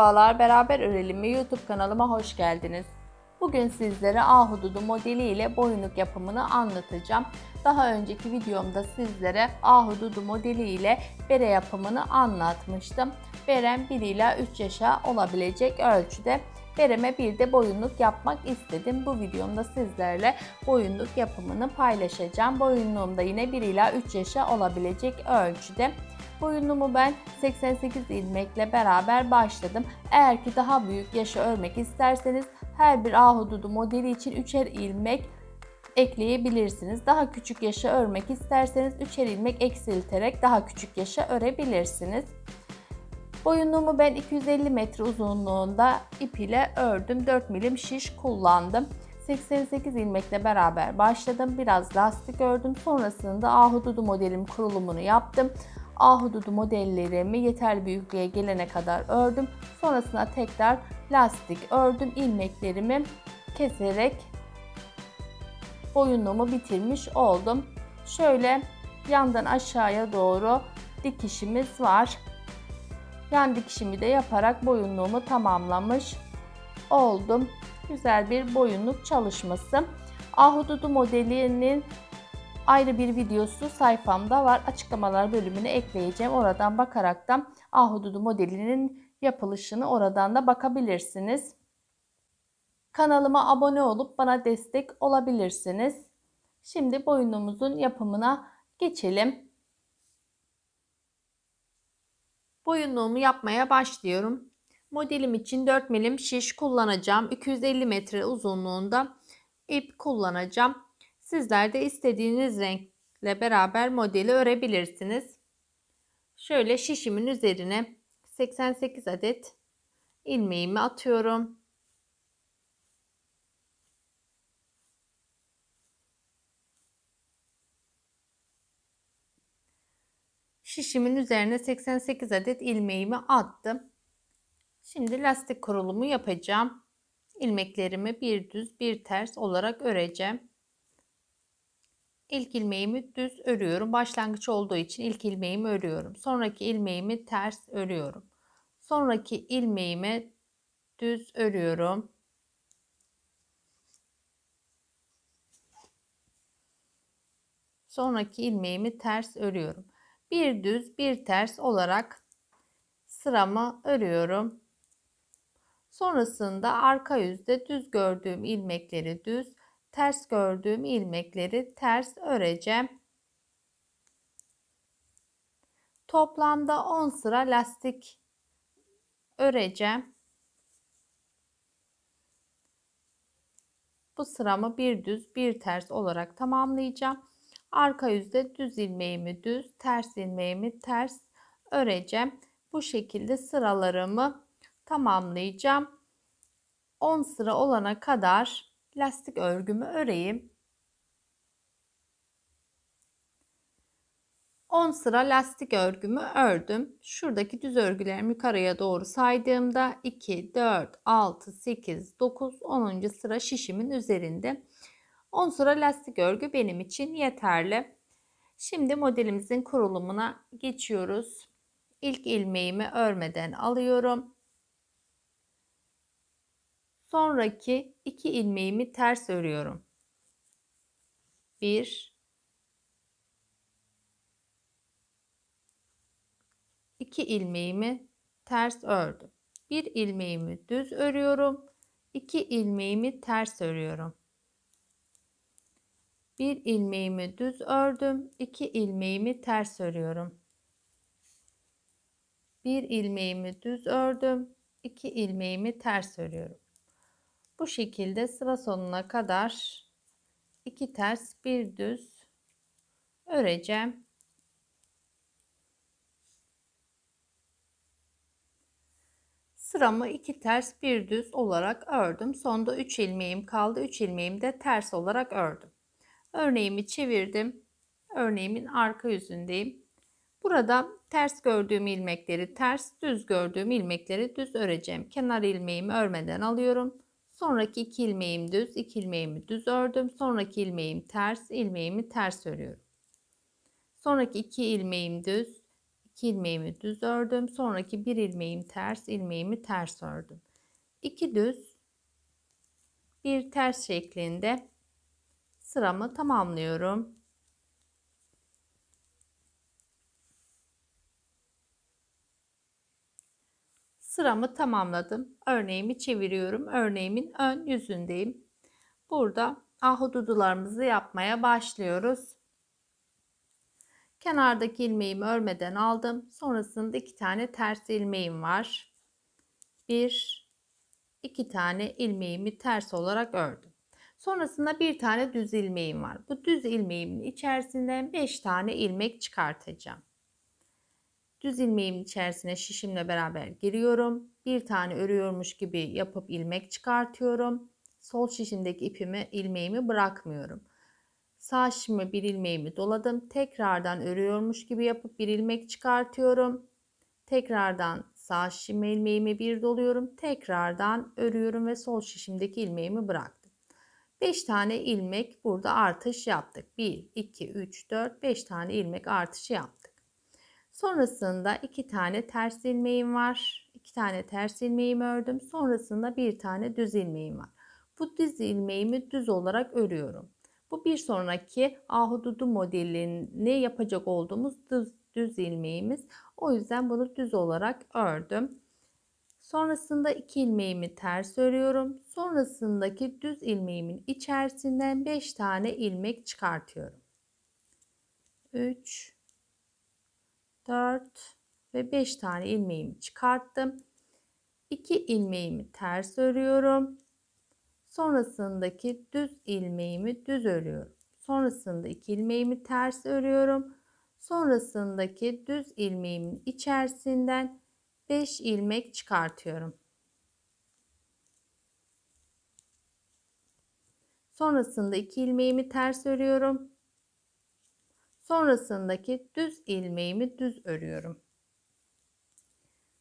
Merhabalar, Beraber Örelim ve YouTube kanalıma hoş geldiniz. Bugün sizlere ahududu modeli ile boyunluk yapımını anlatacağım. Daha önceki videomda sizlere ahududu modeli ile bere yapımını anlatmıştım. Berem 1 ila 3 yaşa olabilecek ölçüde bereme bir de boyunluk yapmak istedim. Bu videomda sizlerle boyunluk yapımını paylaşacağım. Boyunluğumda yine 1 ila 3 yaşa olabilecek ölçüde Boyunumu ben 88 ilmekle beraber başladım. Eğer ki daha büyük yaşa örmek isterseniz her bir ahududu modeli için üçer ilmek ekleyebilirsiniz. Daha küçük yaşa örmek isterseniz üçer ilmek eksilterek daha küçük yaşa örebilirsiniz. Boyunluğumu ben 250 metre uzunluğunda ip ile ördüm. 4 milim şiş kullandım. 88 ilmekle beraber başladım. Biraz lastik ördüm. Sonrasında ahududu modelim kurulumunu yaptım. A hududu modellerimi yeterli büyüklüğe gelene kadar ördüm. Sonrasında tekrar lastik ördüm. ilmeklerimi keserek boyunluğumu bitirmiş oldum. Şöyle yandan aşağıya doğru dikişimiz var. Yan dikişimi de yaparak boyunluğumu tamamlamış oldum. Güzel bir boyunluk çalışması. Ahududu modelinin ayrı bir videosu sayfamda var. Açıklamalar bölümüne ekleyeceğim. Oradan bakarak da ahududu modelinin yapılışını oradan da bakabilirsiniz. Kanalıma abone olup bana destek olabilirsiniz. Şimdi boynumuzun yapımına geçelim. Boyunluğumu yapmaya başlıyorum. Modelim için 4 milim şiş kullanacağım. 250 metre uzunluğunda ip kullanacağım. Sizler de istediğiniz renkle beraber modeli örebilirsiniz. Şöyle şişimin üzerine 88 adet ilmeğimi atıyorum. Şişimin üzerine 88 adet ilmeğimi attım. Şimdi lastik kurulumu yapacağım. İlmeklerimi bir düz bir ters olarak öreceğim. İlk ilmeğimi düz örüyorum. Başlangıç olduğu için ilk ilmeğimi örüyorum. Sonraki ilmeğimi ters örüyorum. Sonraki ilmeğimi düz örüyorum. Sonraki ilmeğimi ters örüyorum. Bir düz, bir ters olarak sıramı örüyorum. Sonrasında arka yüzde düz gördüğüm ilmekleri düz, ters gördüğüm ilmekleri ters öreceğim. Toplamda 10 sıra lastik öreceğim. Bu sıramı bir düz bir ters olarak tamamlayacağım. Arka yüzde düz ilmeğimi düz, ters ilmeğimi ters öreceğim. Bu şekilde sıralarımı tamamlayacağım. 10 sıra olana kadar lastik örgümü öreyim. 10 sıra lastik örgümü ördüm. Şuradaki düz örgülerimi yukarıya doğru saydığımda 2, 4, 6, 8, 9, 10. sıra şişimin üzerinde. 10 sıra lastik örgü benim için yeterli. Şimdi modelimizin kurulumuna geçiyoruz. İlk ilmeğimi örmeden alıyorum. Sonraki iki ilmeğimi ters örüyorum. 1 2 ilmeğimi ters ördüm. 1 ilmeğimi düz örüyorum. 2 ilmeğimi ters örüyorum. 1 ilmeğimi düz ördüm. 2 ilmeğimi ters örüyorum. 1 ilmeğimi düz ördüm. 2 ilmeğimi ters örüyorum. Bu şekilde sıra sonuna kadar iki ters bir düz öreceğim. Sıramı iki ters bir düz olarak ördüm. Sonda 3 ilmeğim kaldı. 3 ilmeğimi de ters olarak ördüm. Örneğimi çevirdim. Örneğimin arka yüzündeyim. Burada ters gördüğüm ilmekleri ters, düz gördüğüm ilmekleri düz öreceğim. Kenar ilmeğimi örmeden alıyorum. Sonraki iki ilmeğim düz, iki ilmeğimi düz ördüm. Sonraki ilmeğim ters, ilmeğimi ters örüyorum. Sonraki iki ilmeğim düz, iki ilmeğimi düz ördüm. Sonraki bir ilmeğim ters, ilmeğimi ters ördüm. İki düz, bir ters şeklinde sıramı tamamlıyorum. Sıramı tamamladım. Örneğimi çeviriyorum. Örneğimin ön yüzündeyim. Burada ahududularımızı yapmaya başlıyoruz. Kenardaki ilmeğimi örmeden aldım. Sonrasında iki tane ters ilmeğim var. Bir, iki tane ilmeğimi ters olarak ördüm. Sonrasında bir tane düz ilmeğim var. Bu düz ilmeğimin içerisinden beş tane ilmek çıkartacağım. Düz ilmeğim içerisine şişimle beraber giriyorum. Bir tane örüyormuş gibi yapıp ilmek çıkartıyorum. Sol şişimdeki ipimi ilmeğimi bırakmıyorum. Sağ şişime bir ilmeğimi doladım. Tekrardan örüyormuş gibi yapıp bir ilmek çıkartıyorum. Tekrardan sağ şişime ilmeğimi bir doluyorum. Tekrardan örüyorum ve sol şişimdeki ilmeğimi bıraktım. 5 tane ilmek burada artış yaptık. 1, 2, 3, 4, 5 tane ilmek artışı yaptık. Sonrasında iki tane ters ilmeğim var. İki tane ters ilmeğimi ördüm. Sonrasında bir tane düz ilmeğim var. Bu düz ilmeğimi düz olarak örüyorum. Bu bir sonraki ahududu modelini yapacak olduğumuz düz, düz ilmeğimiz. O yüzden bunu düz olarak ördüm. Sonrasında iki ilmeğimi ters örüyorum. Sonrasındaki düz ilmeğimin içerisinden 5 tane ilmek çıkartıyorum. 3 4 ve 5 tane ilmeğimi çıkarttım. 2 ilmeğimi ters örüyorum. Sonrasındaki düz ilmeğimi düz örüyorum. Sonrasında 2 ilmeğimi ters örüyorum. Sonrasındaki düz ilmeğimin içerisinden 5 ilmek çıkartıyorum. Sonrasında 2 ilmeğimi ters örüyorum. Sonrasındaki düz ilmeğimi düz örüyorum.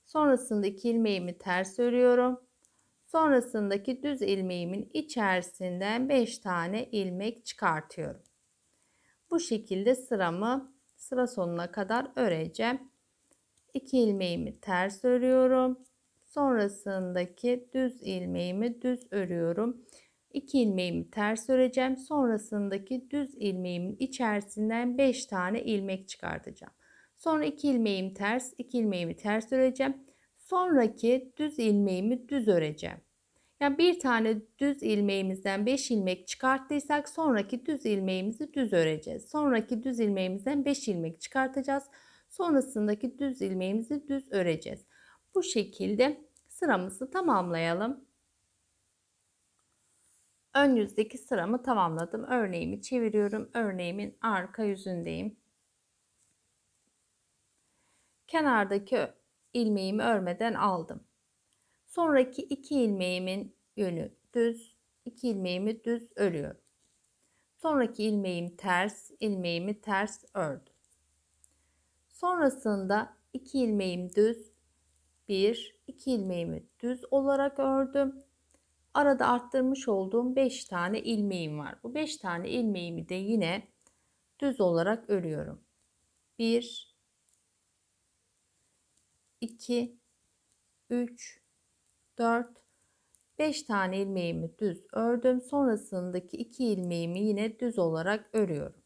Sonrasındaki ilmeğimi ters örüyorum. Sonrasındaki düz ilmeğimin içerisinden 5 tane ilmek çıkartıyorum. Bu şekilde sıramı sıra sonuna kadar öreceğim. 2 ilmeğimi ters örüyorum. Sonrasındaki düz ilmeğimi düz örüyorum. 2 ilmeğimi ters öreceğim. Sonrasındaki düz ilmeğimin içerisinden 5 tane ilmek çıkartacağım. Sonra 2 ilmeğim ters, 2 ilmeğimi ters öreceğim. Sonraki düz ilmeğimi düz öreceğim. Yani bir tane düz ilmeğimizden 5 ilmek çıkarttıysak sonraki düz ilmeğimizi düz öreceğiz. Sonraki düz ilmeğimizden 5 ilmek çıkartacağız. Sonrasındaki düz ilmeğimizi düz öreceğiz. Bu şekilde sıramızı tamamlayalım. Ön yüzdeki sıramı tamamladım. Örneğimi çeviriyorum. Örneğimin arka yüzündeyim. Kenardaki ilmeğimi örmeden aldım. Sonraki iki ilmeğimin yönü düz, İki ilmeğimi düz örüyorum. Sonraki ilmeğim ters, ilmeğimi ters ördüm. Sonrasında iki ilmeğim düz, bir, iki ilmeğimi düz olarak ördüm arada arttırmış olduğum 5 tane ilmeğim var. Bu 5 tane ilmeğimi de yine düz olarak örüyorum. 1 2 3 4 5 tane ilmeğimi düz ördüm. Sonrasındaki 2 ilmeğimi yine düz olarak örüyorum.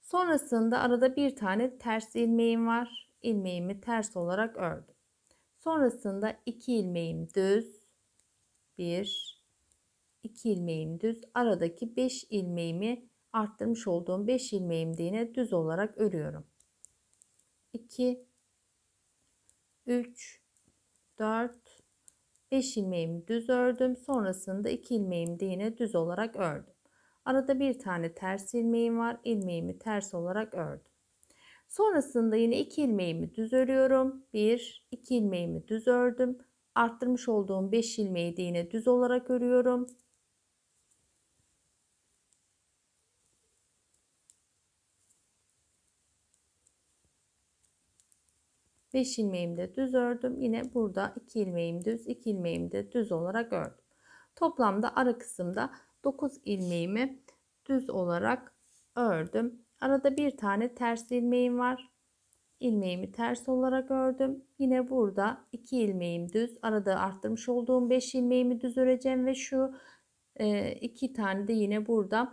Sonrasında arada bir tane ters ilmeğim var. İlmeğimi ters olarak ördüm. Sonrasında 2 ilmeğim düz, 1 2 ilmeğim düz aradaki 5 ilmeğimi arttırmış olduğum 5 ilmeğimde yine düz olarak örüyorum. 2 3 4 5 ilmeğimi düz ördüm. Sonrasında 2 ilmeğimde yine düz olarak ördüm. Arada bir tane ters ilmeğim var. ilmeğimi ters olarak ördüm. Sonrasında yine 2 ilmeğimi düz örüyorum. 1 2 ilmeğimi düz ördüm arttırmış olduğum 5 ilmeği de yine düz olarak örüyorum. Beş ilmeğimi de düz ördüm. Yine burada iki ilmeğim düz, iki ilmeğim de düz olarak ördüm. Toplamda ara kısımda 9 ilmeğimi düz olarak ördüm. Arada bir tane ters ilmeğim var ilmeğimi ters olarak ördüm. Yine burada 2 ilmeğim düz. Arada arttırmış olduğum 5 ilmeğimi düz öreceğim ve şu 2 e, tane de yine burada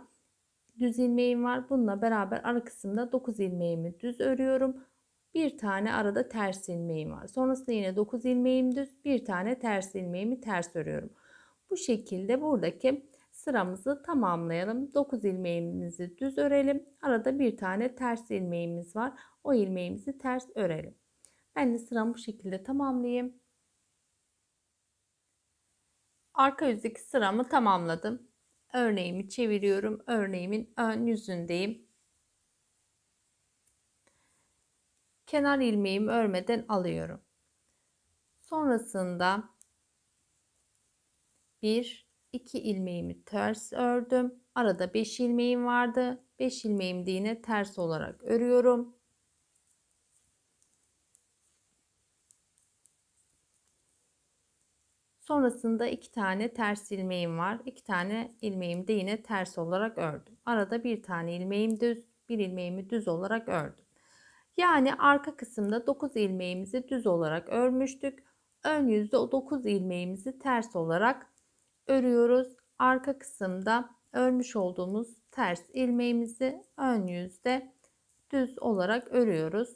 düz ilmeğim var. Bununla beraber ara kısımda 9 ilmeğimi düz örüyorum. Bir tane arada ters ilmeğim var. Sonrasında yine 9 ilmeğim düz, bir tane ters ilmeğimi ters örüyorum. Bu şekilde buradaki sıramızı tamamlayalım. 9 ilmeğimizi düz örelim. Arada bir tane ters ilmeğimiz var. O ilmeğimizi ters örelim. Ben de sıramı bu şekilde tamamlayayım. Arka yüzdeki sıramı tamamladım. Örneğimi çeviriyorum. Örneğimin ön yüzündeyim. Kenar ilmeğimi örmeden alıyorum. Sonrasında 1 2 ilmeğimi ters ördüm. Arada 5 ilmeğim vardı. 5 ilmeğim de yine ters olarak örüyorum. Sonrasında iki tane ters ilmeğim var. İki tane ilmeğim de yine ters olarak ördüm. Arada bir tane ilmeğim düz, bir ilmeğimi düz olarak ördüm. Yani arka kısımda 9 ilmeğimizi düz olarak örmüştük. Ön yüzde 9 ilmeğimizi ters olarak örüyoruz. Arka kısımda örmüş olduğumuz ters ilmeğimizi ön yüzde düz olarak örüyoruz.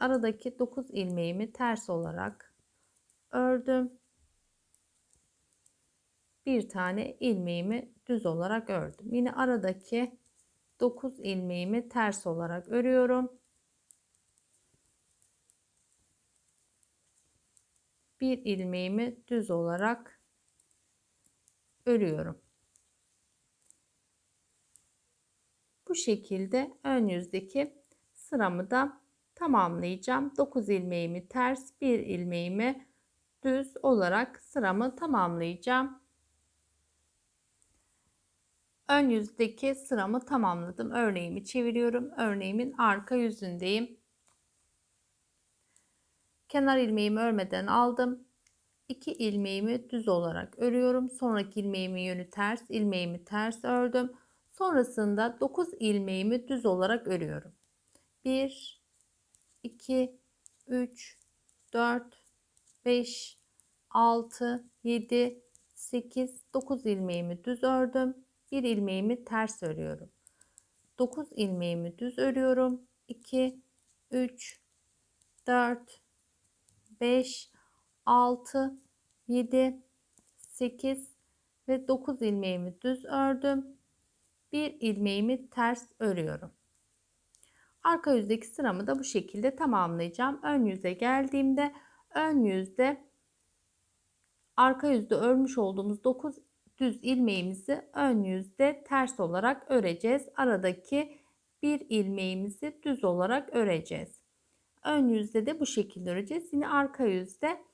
Aradaki 9 ilmeğimi ters olarak ördüm. Bir tane ilmeğimi düz olarak ördüm. Yine aradaki 9 ilmeğimi ters olarak örüyorum. Bir ilmeğimi düz olarak Örüyorum. Bu şekilde ön yüzdeki sıramı da tamamlayacağım. 9 ilmeğimi ters, 1 ilmeğimi düz olarak sıramı tamamlayacağım. Ön yüzdeki sıramı tamamladım. Örneğimi çeviriyorum. Örneğimin arka yüzündeyim. Kenar ilmeğimi örmeden aldım. 2 ilmeğimi düz olarak örüyorum. Sonraki ilmeğimin yönü ters. ilmeğimi ters ördüm. Sonrasında 9 ilmeğimi düz olarak örüyorum. 1 2 3 4 5 6 7 8 9 ilmeğimi düz ördüm. 1 ilmeğimi ters örüyorum. 9 ilmeğimi düz örüyorum. 2 3 4 5 6, 7, 8 ve 9 ilmeğimi düz ördüm. Bir ilmeğimi ters örüyorum. Arka yüzdeki sıramı da bu şekilde tamamlayacağım. Ön yüze geldiğimde ön yüzde arka yüzde örmüş olduğumuz 9 düz ilmeğimizi ön yüzde ters olarak öreceğiz. Aradaki bir ilmeğimizi düz olarak öreceğiz. Ön yüzde de bu şekilde öreceğiz. Yine arka yüzde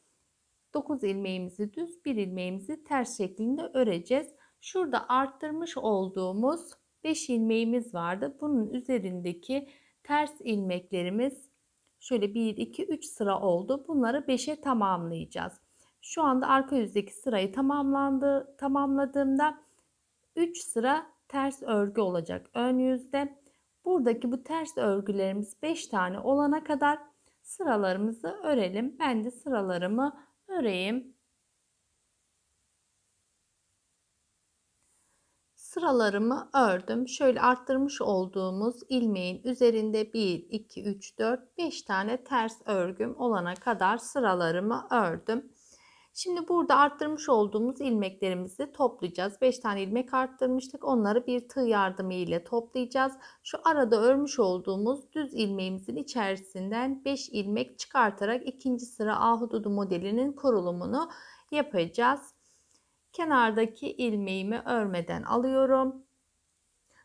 9 ilmeğimizi düz, 1 ilmeğimizi ters şeklinde öreceğiz. Şurada arttırmış olduğumuz 5 ilmeğimiz vardı. Bunun üzerindeki ters ilmeklerimiz şöyle 1 2 3 sıra oldu. Bunları 5'e tamamlayacağız. Şu anda arka yüzdeki sırayı tamamlandı tamamladığımda 3 sıra ters örgü olacak ön yüzde. Buradaki bu ters örgülerimiz 5 tane olana kadar sıralarımızı örelim. Ben de sıralarımı öreyim. Sıralarımı ördüm. Şöyle arttırmış olduğumuz ilmeğin üzerinde 1, 2, 3, 4, 5 tane ters örgüm olana kadar sıralarımı ördüm. Şimdi burada arttırmış olduğumuz ilmeklerimizi toplayacağız. 5 tane ilmek arttırmıştık. Onları bir tığ yardımı ile toplayacağız. Şu arada örmüş olduğumuz düz ilmeğimizin içerisinden 5 ilmek çıkartarak ikinci sıra ahududu modelinin kurulumunu yapacağız. Kenardaki ilmeğimi örmeden alıyorum.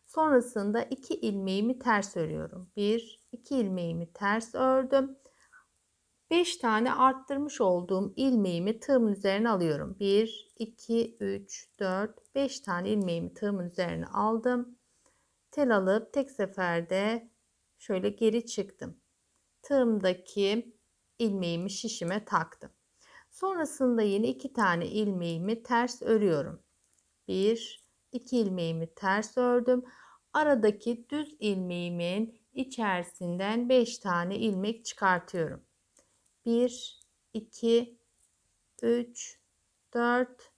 Sonrasında 2 ilmeğimi ters örüyorum. 1 2 ilmeğimi ters ördüm. 5 tane arttırmış olduğum ilmeğimi tığımın üzerine alıyorum. 1, 2, 3, 4, 5 tane ilmeğimi tığımın üzerine aldım. Tel alıp tek seferde şöyle geri çıktım. Tığımdaki ilmeğimi şişime taktım. Sonrasında yine iki tane ilmeğimi ters örüyorum. 1, 2 ilmeğimi ters ördüm. Aradaki düz ilmeğimin içerisinden 5 tane ilmek çıkartıyorum. 1, 2, 3, 4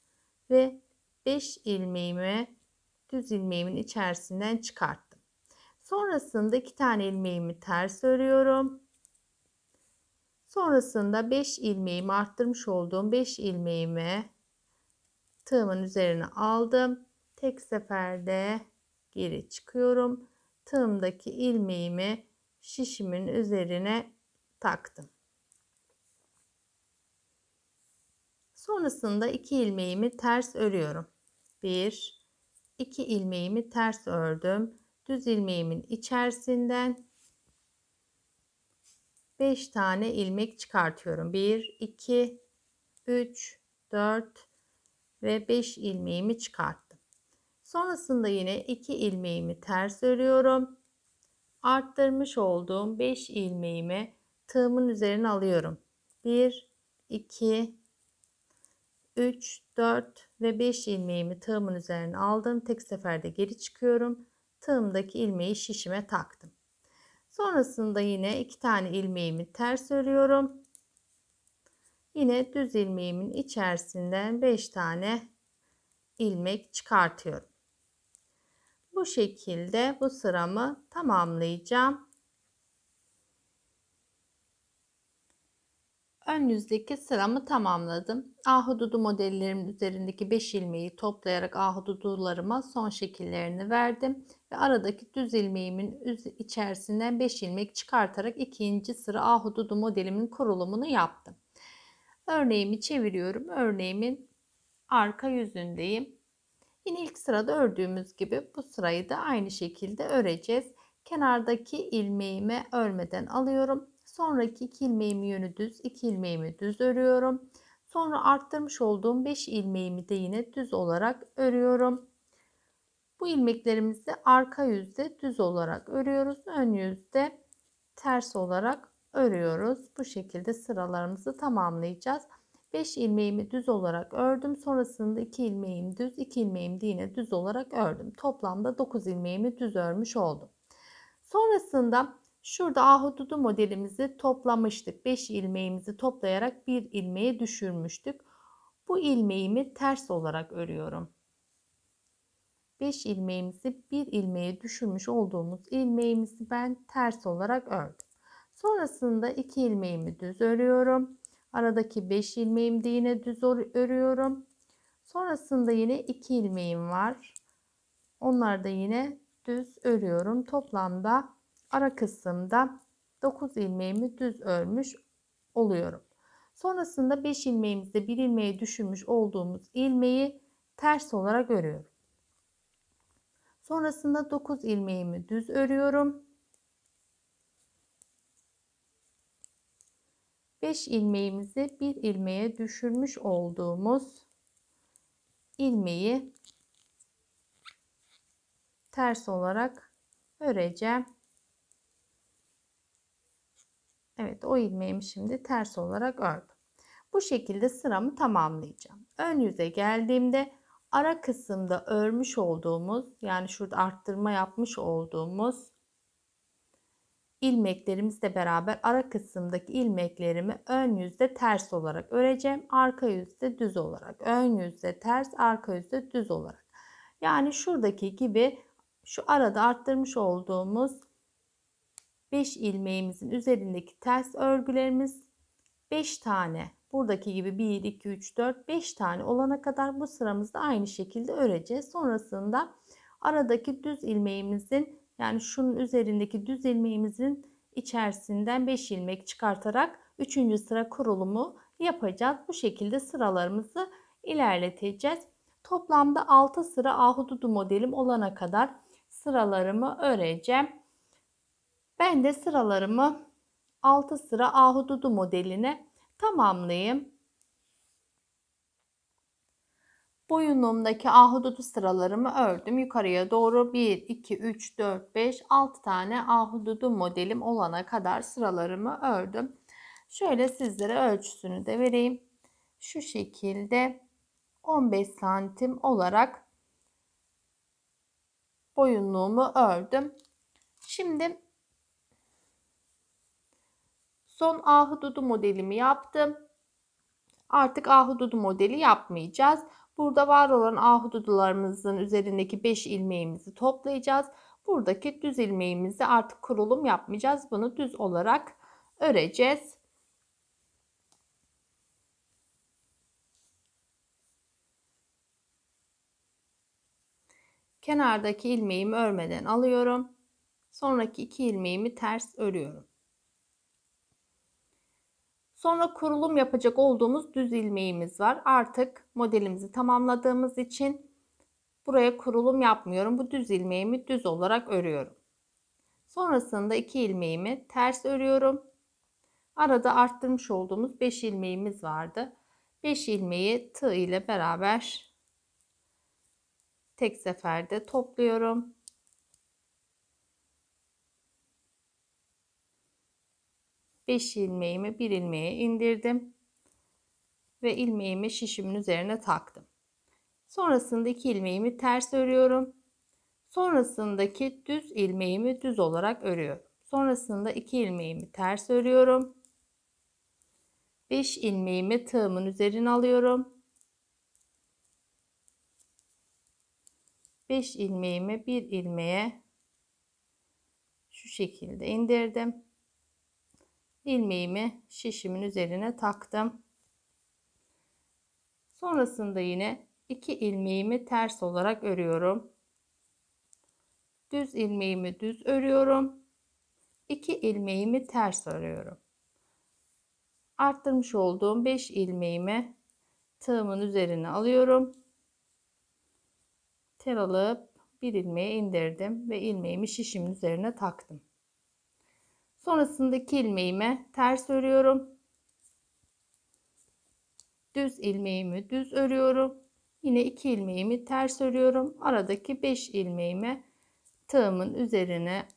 ve 5 ilmeğimi düz ilmeğimin içerisinden çıkarttım. Sonrasında 2 tane ilmeğimi ters örüyorum. Sonrasında 5 ilmeğimi arttırmış olduğum 5 ilmeğimi tığımın üzerine aldım. Tek seferde geri çıkıyorum. Tığımdaki ilmeğimi şişimin üzerine taktım. Sonrasında 2 ilmeğimi ters örüyorum. 1 2 ilmeğimi ters ördüm. Düz ilmeğimin içerisinden 5 tane ilmek çıkartıyorum. 1 2 3 4 ve 5 ilmeğimi çıkarttım. Sonrasında yine 2 ilmeğimi ters örüyorum. Arttırmış olduğum 5 ilmeğimi tığımın üzerine alıyorum. 1 2 3, 4 ve 5 ilmeğimi tığımın üzerine aldım. Tek seferde geri çıkıyorum. Tığımdaki ilmeği şişime taktım. Sonrasında yine iki tane ilmeğimi ters örüyorum. Yine düz ilmeğimin içerisinden 5 tane ilmek çıkartıyorum. Bu şekilde bu sıramı tamamlayacağım. Ön yüzdeki sıramı tamamladım. Ahududu modellerim üzerindeki 5 ilmeği toplayarak ahududularıma son şekillerini verdim. Ve aradaki düz ilmeğimin içerisinden 5 ilmek çıkartarak ikinci sıra ahududu modelimin kurulumunu yaptım. Örneğimi çeviriyorum. Örneğimin arka yüzündeyim. Yine ilk sırada ördüğümüz gibi bu sırayı da aynı şekilde öreceğiz. Kenardaki ilmeğimi örmeden alıyorum Sonraki 2 ilmeğimi yönü düz, 2 ilmeğimi düz örüyorum. Sonra arttırmış olduğum 5 ilmeğimi de yine düz olarak örüyorum. Bu ilmeklerimizi arka yüzde düz olarak örüyoruz. Ön yüzde ters olarak örüyoruz. Bu şekilde sıralarımızı tamamlayacağız. 5 ilmeğimi düz olarak ördüm. Sonrasında 2 ilmeğim düz, 2 ilmeğim de yine düz olarak ördüm. Toplamda 9 ilmeğimi düz örmüş oldum. Sonrasında Şurada ahududu modelimizi toplamıştık. 5 ilmeğimizi toplayarak bir ilmeğe düşürmüştük. Bu ilmeğimi ters olarak örüyorum. 5 ilmeğimizi bir ilmeğe düşürmüş olduğumuz ilmeğimizi ben ters olarak ördüm. Sonrasında 2 ilmeğimi düz örüyorum. Aradaki 5 ilmeğimi de yine düz örüyorum. Sonrasında yine 2 ilmeğim var. Onları da yine düz örüyorum. Toplamda ara kısımda 9 ilmeğimi düz örmüş oluyorum. Sonrasında 5 ilmeğimizde 1 ilmeği düşürmüş olduğumuz ilmeği ters olarak örüyorum. Sonrasında 9 ilmeğimi düz örüyorum. 5 ilmeğimizi 1 ilmeğe düşürmüş olduğumuz ilmeği ters olarak öreceğim. Evet o ilmeğimi şimdi ters olarak ördüm. Bu şekilde sıramı tamamlayacağım. Ön yüze geldiğimde ara kısımda örmüş olduğumuz yani şurada arttırma yapmış olduğumuz ilmeklerimizle beraber ara kısımdaki ilmeklerimi ön yüzde ters olarak öreceğim. Arka yüzde düz olarak. Ön yüzde ters, arka yüzde düz olarak. Yani şuradaki gibi şu arada arttırmış olduğumuz 5 ilmeğimizin üzerindeki ters örgülerimiz 5 tane buradaki gibi 1 2 3 4 5 tane olana kadar bu sıramızda aynı şekilde öreceğiz. Sonrasında aradaki düz ilmeğimizin yani şunun üzerindeki düz ilmeğimizin içerisinden 5 ilmek çıkartarak 3. sıra kurulumu yapacağız. Bu şekilde sıralarımızı ilerleteceğiz. Toplamda 6 sıra ahududu modelim olana kadar sıralarımı öreceğim. Ben de sıralarımı 6 sıra ahududu modeline tamamlayayım. Boyunluğumdaki ahududu sıralarımı ördüm. Yukarıya doğru 1, 2, 3, 4, 5, 6 tane ahududu modelim olana kadar sıralarımı ördüm. Şöyle sizlere ölçüsünü de vereyim. Şu şekilde 15 santim olarak boyunluğumu ördüm. Şimdi Son ahududu modelimi yaptım. Artık ahududu modeli yapmayacağız. Burada var olan ahududularımızın üzerindeki 5 ilmeğimizi toplayacağız. Buradaki düz ilmeğimizi artık kurulum yapmayacağız. Bunu düz olarak öreceğiz. Kenardaki ilmeğimi örmeden alıyorum. Sonraki iki ilmeğimi ters örüyorum. Sonra kurulum yapacak olduğumuz düz ilmeğimiz var. Artık modelimizi tamamladığımız için buraya kurulum yapmıyorum. Bu düz ilmeğimi düz olarak örüyorum. Sonrasında iki ilmeğimi ters örüyorum. Arada arttırmış olduğumuz 5 ilmeğimiz vardı. 5 ilmeği tığ ile beraber tek seferde topluyorum. 5 ilmeğimi bir ilmeğe indirdim ve ilmeğimi şişimin üzerine taktım. Sonrasında iki ilmeğimi ters örüyorum. Sonrasındaki düz ilmeğimi düz olarak örüyorum. Sonrasında iki ilmeğimi ters örüyorum. 5 ilmeğimi tığımın üzerine alıyorum. 5 ilmeğimi bir ilmeğe şu şekilde indirdim ilmeğimi şişimin üzerine taktım. Sonrasında yine iki ilmeğimi ters olarak örüyorum. Düz ilmeğimi düz örüyorum. İki ilmeğimi ters örüyorum. Arttırmış olduğum 5 ilmeğimi tığımın üzerine alıyorum. Tel alıp bir ilmeğe indirdim ve ilmeğimi şişimin üzerine taktım. Sonrasındaki ilmeğime ters örüyorum. Düz ilmeğimi düz örüyorum. Yine 2 ilmeğimi ters örüyorum. Aradaki 5 ilmeğimi tığımın üzerine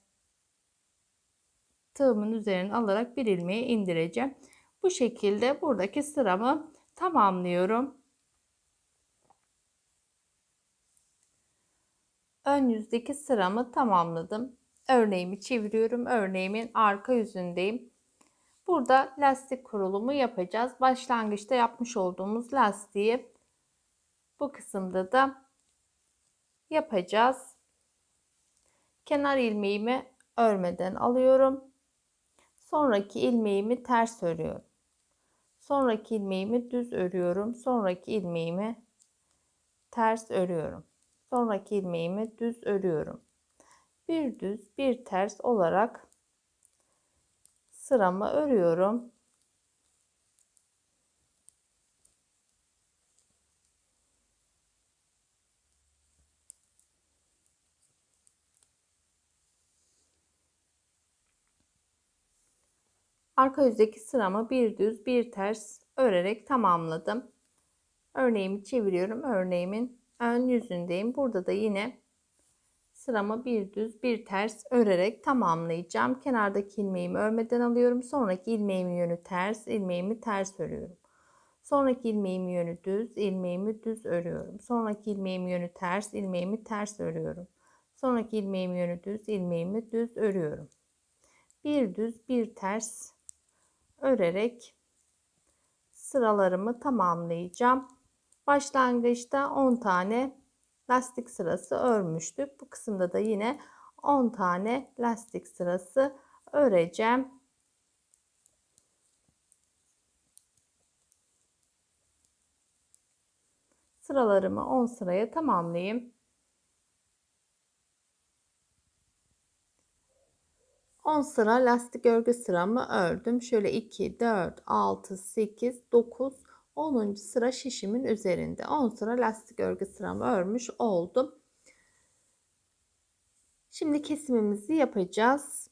tığımın üzerine alarak bir ilmeği indireceğim. Bu şekilde buradaki sıramı tamamlıyorum. Ön yüzdeki sıramı tamamladım. Örneğimi çeviriyorum. Örneğimin arka yüzündeyim. Burada lastik kurulumu yapacağız. Başlangıçta yapmış olduğumuz lastiği bu kısımda da yapacağız. Kenar ilmeğimi örmeden alıyorum. Sonraki ilmeğimi ters örüyorum. Sonraki ilmeğimi düz örüyorum. Sonraki ilmeğimi ters örüyorum. Sonraki ilmeğimi düz örüyorum bir düz bir ters olarak sıramı örüyorum. Arka yüzdeki sıramı bir düz bir ters örerek tamamladım. Örneğimi çeviriyorum. Örneğimin ön yüzündeyim. Burada da yine sırama bir düz bir ters örerek tamamlayacağım. Kenardaki ilmeğimi örmeden alıyorum. Sonraki ilmeğimin yönü ters, ilmeğimi ters örüyorum. Sonraki ilmeğimin yönü düz, ilmeğimi düz örüyorum. Sonraki ilmeğimin yönü ters, ilmeğimi ters örüyorum. Sonraki ilmeğimin yönü düz, ilmeğimi düz örüyorum. Bir düz, bir ters örerek sıralarımı tamamlayacağım. Başlangıçta 10 tane lastik sırası örmüştük. Bu kısımda da yine 10 tane lastik sırası öreceğim. Sıralarımı 10 sıraya tamamlayayım. 10 sıra lastik örgü sıramı ördüm. Şöyle 2, 4, 6, 8, 9, 10. sıra şişimin üzerinde. 10 sıra lastik örgü sıramı örmüş oldum. Şimdi kesimimizi yapacağız.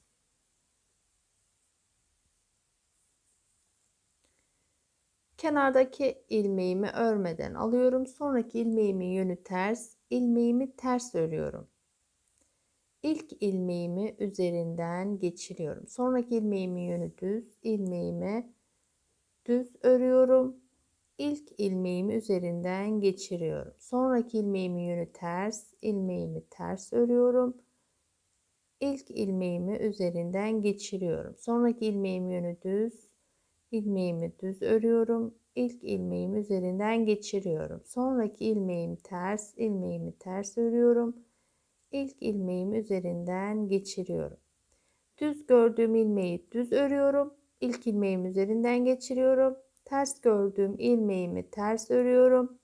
Kenardaki ilmeğimi örmeden alıyorum. Sonraki ilmeğimin yönü ters. İlmeğimi ters örüyorum. İlk ilmeğimi üzerinden geçiriyorum. Sonraki ilmeğimin yönü düz. İlmeğimi düz örüyorum. İlk ilmeğimi üzerinden geçiriyorum. Sonraki ilmeğimin yönü ters. ilmeğimi ters örüyorum. İlk ilmeğimi üzerinden geçiriyorum. Sonraki ilmeğim yönü düz. ilmeğimi düz örüyorum. İlk ilmeğimi üzerinden geçiriyorum. Sonraki ilmeğim ters. ilmeğimi ters örüyorum. İlk ilmeğimi üzerinden geçiriyorum. Düz gördüğüm ilmeği düz örüyorum. İlk ilmeğim üzerinden geçiriyorum Ters gördüğüm ilmeğimi ters örüyorum.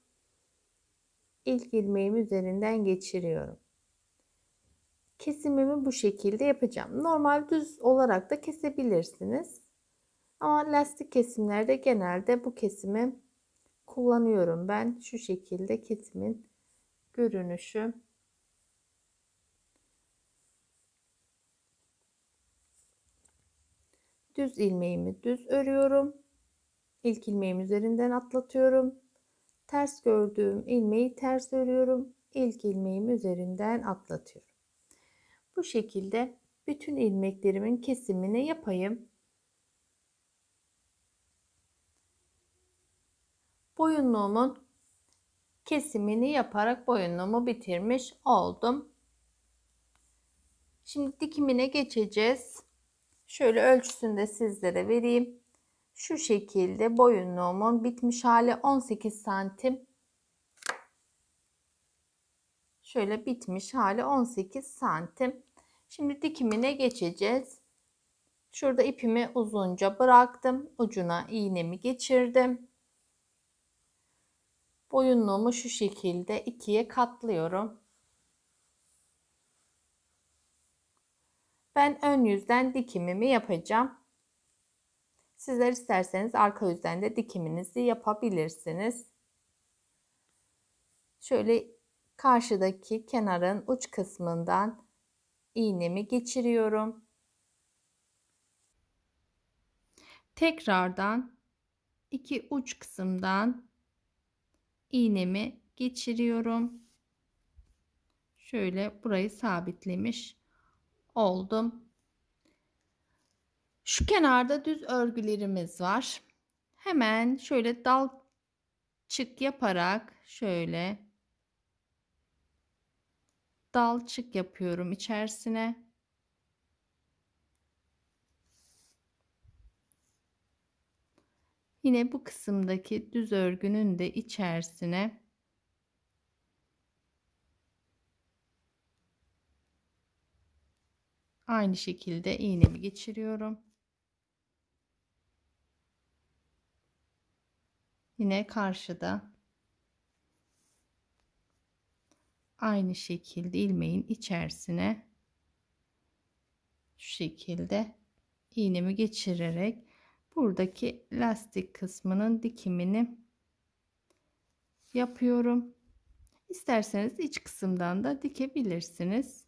İlk ilmeğim üzerinden geçiriyorum. Kesimimi bu şekilde yapacağım. Normal düz olarak da kesebilirsiniz. Ama lastik kesimlerde genelde bu kesimi kullanıyorum. Ben şu şekilde kesimin görünüşü düz ilmeğimi düz örüyorum. İlk ilmeğim üzerinden atlatıyorum. Ters gördüğüm ilmeği ters örüyorum. İlk ilmeğim üzerinden atlatıyorum. Bu şekilde bütün ilmeklerimin kesimini yapayım. Boyunluğumun kesimini yaparak boyunluğumu bitirmiş oldum. Şimdi dikimine geçeceğiz. Şöyle ölçüsünü de sizlere vereyim şu şekilde boyunluğumun bitmiş hali 18 santim. Şöyle bitmiş hali 18 santim. Şimdi dikimine geçeceğiz. Şurada ipimi uzunca bıraktım. Ucuna iğnemi geçirdim. Boyunluğumu şu şekilde ikiye katlıyorum. Ben ön yüzden dikimimi yapacağım. Sizler isterseniz arka yüzden de dikiminizi yapabilirsiniz. Şöyle karşıdaki kenarın uç kısmından iğnemi geçiriyorum. Tekrardan iki uç kısımdan iğnemi geçiriyorum. Şöyle burayı sabitlemiş oldum. Şu kenarda düz örgülerimiz var. Hemen şöyle dal çık yaparak şöyle dal çık yapıyorum içerisine. Yine bu kısımdaki düz örgünün de içerisine aynı şekilde iğnemi geçiriyorum. Yine karşıda aynı şekilde ilmeğin içerisine şu şekilde iğnemi geçirerek buradaki lastik kısmının dikimini yapıyorum. İsterseniz iç kısımdan da dikebilirsiniz.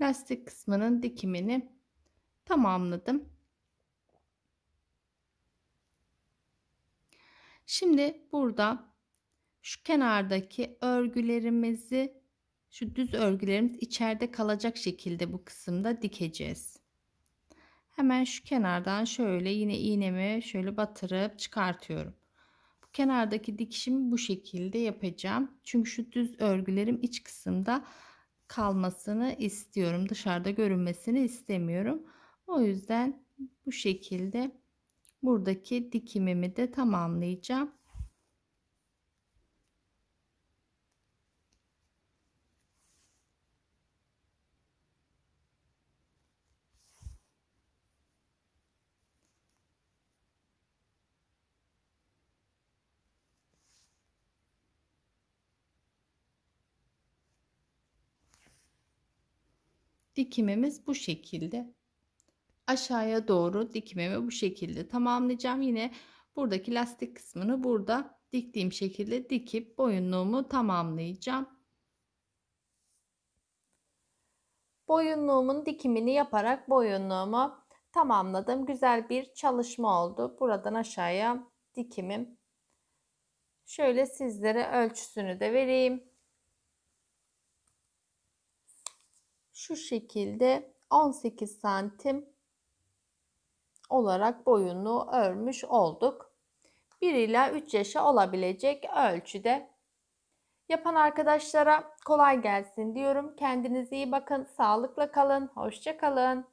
lastik kısmının dikimini tamamladım. Şimdi burada şu kenardaki örgülerimizi şu düz örgülerimiz içeride kalacak şekilde bu kısımda dikeceğiz. Hemen şu kenardan şöyle yine iğnemi şöyle batırıp çıkartıyorum. Bu kenardaki dikişimi bu şekilde yapacağım. Çünkü şu düz örgülerim iç kısımda kalmasını istiyorum. Dışarıda görünmesini istemiyorum. O yüzden bu şekilde buradaki dikimimi de tamamlayacağım. dikimimiz bu şekilde. Aşağıya doğru dikimimi bu şekilde tamamlayacağım. Yine buradaki lastik kısmını burada diktiğim şekilde dikip boyunluğumu tamamlayacağım. Boyunluğumun dikimini yaparak boyunluğumu tamamladım. Güzel bir çalışma oldu. Buradan aşağıya dikimim. Şöyle sizlere ölçüsünü de vereyim. şu şekilde 18 santim olarak boyunu örmüş olduk. 1 ile 3 yaşa olabilecek ölçüde. Yapan arkadaşlara kolay gelsin diyorum. Kendinize iyi bakın, sağlıkla kalın, hoşça kalın.